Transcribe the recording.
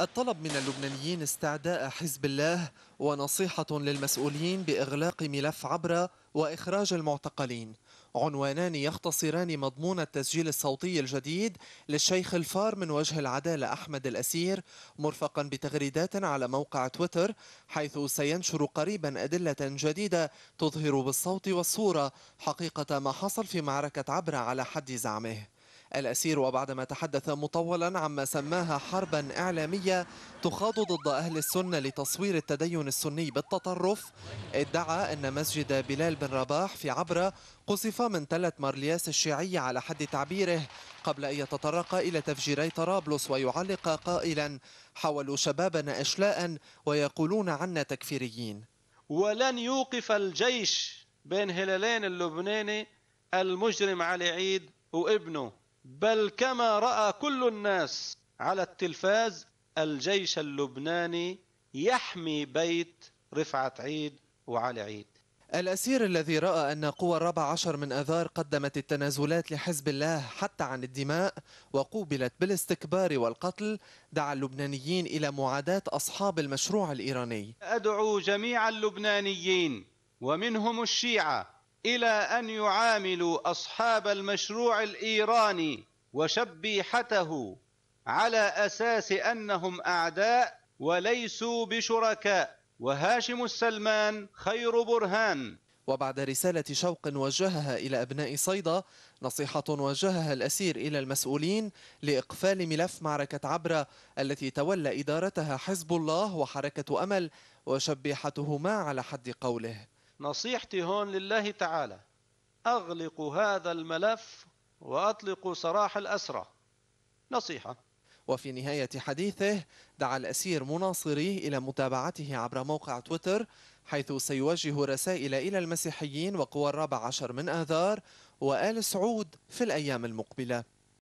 الطلب من اللبنانيين استعداء حزب الله ونصيحة للمسؤولين بإغلاق ملف عبرة وإخراج المعتقلين عنوانان يختصران مضمون التسجيل الصوتي الجديد للشيخ الفار من وجه العدالة أحمد الأسير مرفقا بتغريدات على موقع تويتر حيث سينشر قريبا أدلة جديدة تظهر بالصوت والصورة حقيقة ما حصل في معركة عبرة على حد زعمه الأسير وبعدما تحدث مطولا عما سماها حربا إعلامية تخاض ضد أهل السنة لتصوير التدين السني بالتطرف ادعى أن مسجد بلال بن رباح في عبرة قصف من تلة مارلياس الشيعية على حد تعبيره قبل أن يتطرق إلى تفجيري طرابلس ويعلق قائلا حولوا شبابنا أشلاء ويقولون عنا تكفيريين ولن يوقف الجيش بين هلالين اللبناني المجرم علي عيد وابنه بل كما راى كل الناس على التلفاز الجيش اللبناني يحمي بيت رفعت عيد وعلي عيد الأسير الذي رأى أن قوى الرابع عشر من أذار قدمت التنازلات لحزب الله حتى عن الدماء وقوبلت بالاستكبار والقتل دعا اللبنانيين إلى معاداة أصحاب المشروع الإيراني أدعو جميع اللبنانيين ومنهم الشيعة إلى أن يعاملوا أصحاب المشروع الإيراني وشبيحته على أساس أنهم أعداء وليسوا بشركاء وهاشم السلمان خير برهان وبعد رسالة شوق وجهها إلى أبناء صيدا نصيحة وجهها الأسير إلى المسؤولين لإقفال ملف معركة عبرة التي تولى إدارتها حزب الله وحركة أمل وشبيحتهما على حد قوله نصيحتي هون لله تعالى أغلقوا هذا الملف وأطلقوا سراح الأسرى نصيحة وفي نهاية حديثه دعا الأسير مناصريه إلى متابعته عبر موقع تويتر حيث سيوجه رسائل إلى المسيحيين وقوى الرابع عشر من آذار وآل سعود في الأيام المقبلة